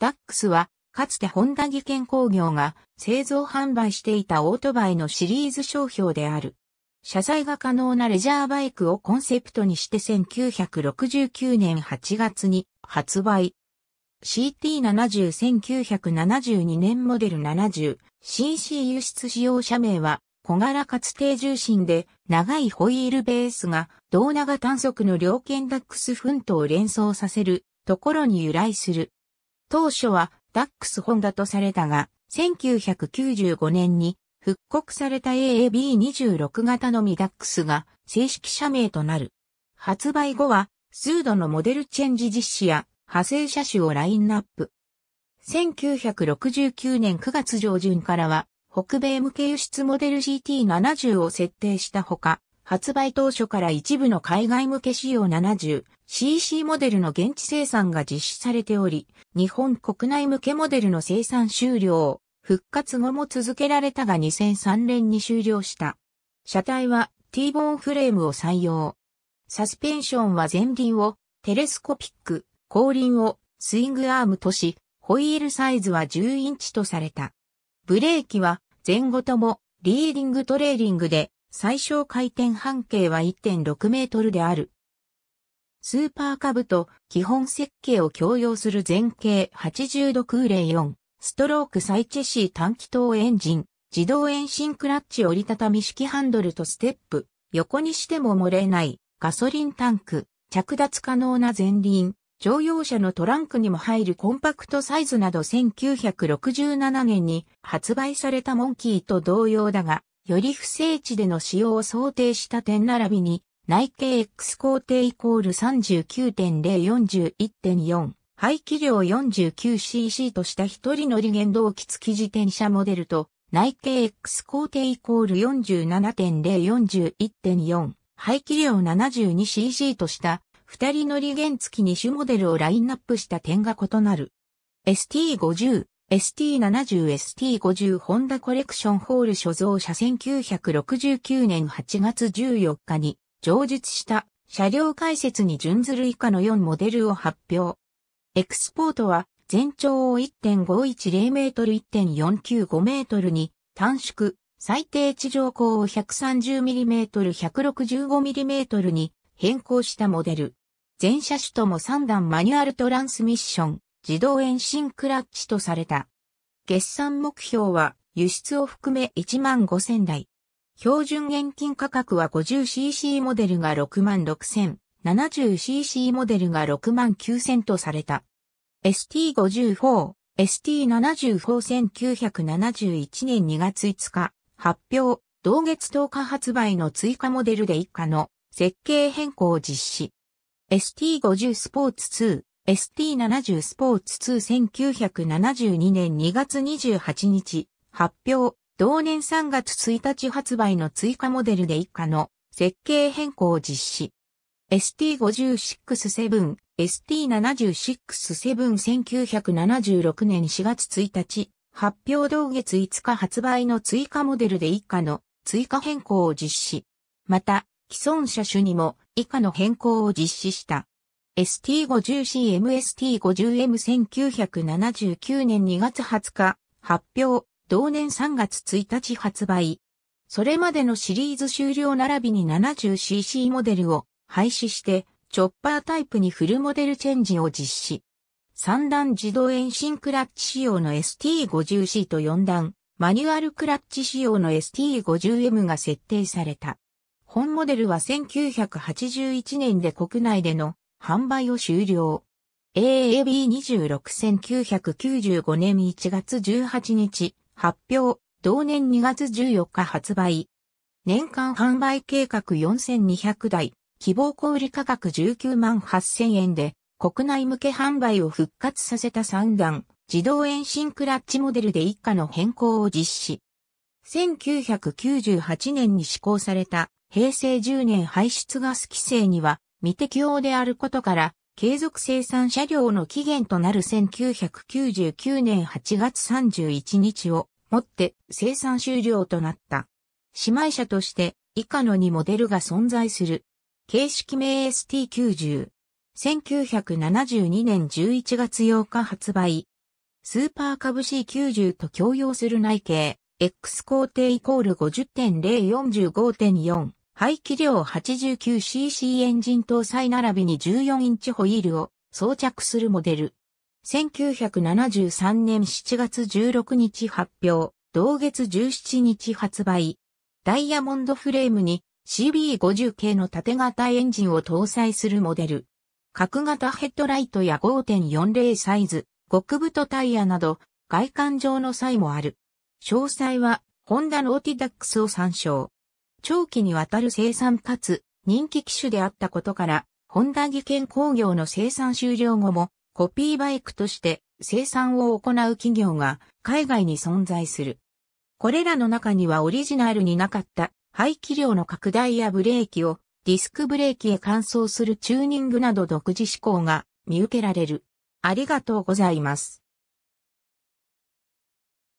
ダックスは、かつて本田技研工業が製造販売していたオートバイのシリーズ商標である。車載が可能なレジャーバイクをコンセプトにして1969年8月に発売。CT70-1972 年モデル 70cc 輸出使用車名は小柄かつ低重心で長いホイールベースが胴長短足の両肩ダックスフントを連想させるところに由来する。当初はダックスホンダとされたが、1995年に復刻された AAB26 型のみダックスが正式社名となる。発売後は、数度のモデルチェンジ実施や派生車種をラインナップ。1969年9月上旬からは、北米向け輸出モデル GT70 を設定したほか、発売当初から一部の海外向け仕様 70cc モデルの現地生産が実施されており、日本国内向けモデルの生産終了、復活後も続けられたが2003年に終了した。車体は T ボーンフレームを採用。サスペンションは前輪をテレスコピック、後輪をスイングアームとし、ホイールサイズは10インチとされた。ブレーキは前後ともリーディングトレーリングで最小回転半径は1.6メートルである。スーパーカブと基本設計を共用する前傾80度空冷4、ストロークサイチェシー短気筒エンジン、自動遠心クラッチ折りたたみ式ハンドルとステップ、横にしても漏れないガソリンタンク、着脱可能な前輪、乗用車のトランクにも入るコンパクトサイズなど1967年に発売されたモンキーと同様だが、より不正値での使用を想定した点並びに、内径 X 工程イコール39.041.4排気量 49cc とした一人乗り原動機付き自転車モデルと、内径 X 工程イコール47.041.4排気量 72cc とした二人乗り原付き2種モデルをラインナップした点が異なる。ST50、ST70ST50 ホンダコレクションホール所蔵車1969年8月14日に上述した車両解説に準ずる以下の4モデルを発表。エクスポートは全長を1.510メートル1.495メートルに短縮、最低地上高を 130mm165mm に変更したモデル。全車種とも3段マニュアルトランスミッション、自動遠心クラッチとされた。月産目標は輸出を含め1万5000台。標準現金価格は 50cc モデルが6万6000、70cc モデルが6万9000とされた。ST54、ST741971 年2月5日、発表、同月10日発売の追加モデルで以下の設計変更を実施。ST50 スポーツ ST70 スポーツ21972年2月28日発表、同年3月1日発売の追加モデルで以下の設計変更を実施。ST567、ST767-1976 年4月1日、発表同月5日発売の追加モデルで以下の追加変更を実施。また、既存車種にも以下の変更を実施した。ST50CMST50M1979 年2月20日発表、同年3月1日発売。それまでのシリーズ終了並びに 70cc モデルを廃止して、チョッパータイプにフルモデルチェンジを実施。三段自動遠心クラッチ仕様の ST50C と四段、マニュアルクラッチ仕様の ST50M が設定された。本モデルは1981年で国内での販売を終了。AAB26995 年1月18日発表、同年2月14日発売。年間販売計画4200台、希望小売価格19万8000円で、国内向け販売を復活させた三段、自動遠心クラッチモデルで一家の変更を実施。1998年に施行された平成10年排出ガス規制には未適用であることから、継続生産車両の期限となる1999年8月31日をもって生産終了となった。姉妹車として以下の2モデルが存在する。形式名 ST90。1972年11月8日発売。スーパー株 C90 と共用する内径、X 工程イコール50.045.4。排気量 89cc エンジン搭載並びに14インチホイールを装着するモデル。1973年7月16日発表、同月17日発売。ダイヤモンドフレームに CB50 系の縦型エンジンを搭載するモデル。角型ヘッドライトや5.40サイズ、極太タイヤなど、外観上の際もある。詳細は、ホンダのオティダックスを参照。長期にわたる生産かつ人気機種であったことから、ホンダ技研工業の生産終了後もコピーバイクとして生産を行う企業が海外に存在する。これらの中にはオリジナルになかった排気量の拡大やブレーキをディスクブレーキへ換装するチューニングなど独自思考が見受けられる。ありがとうございます。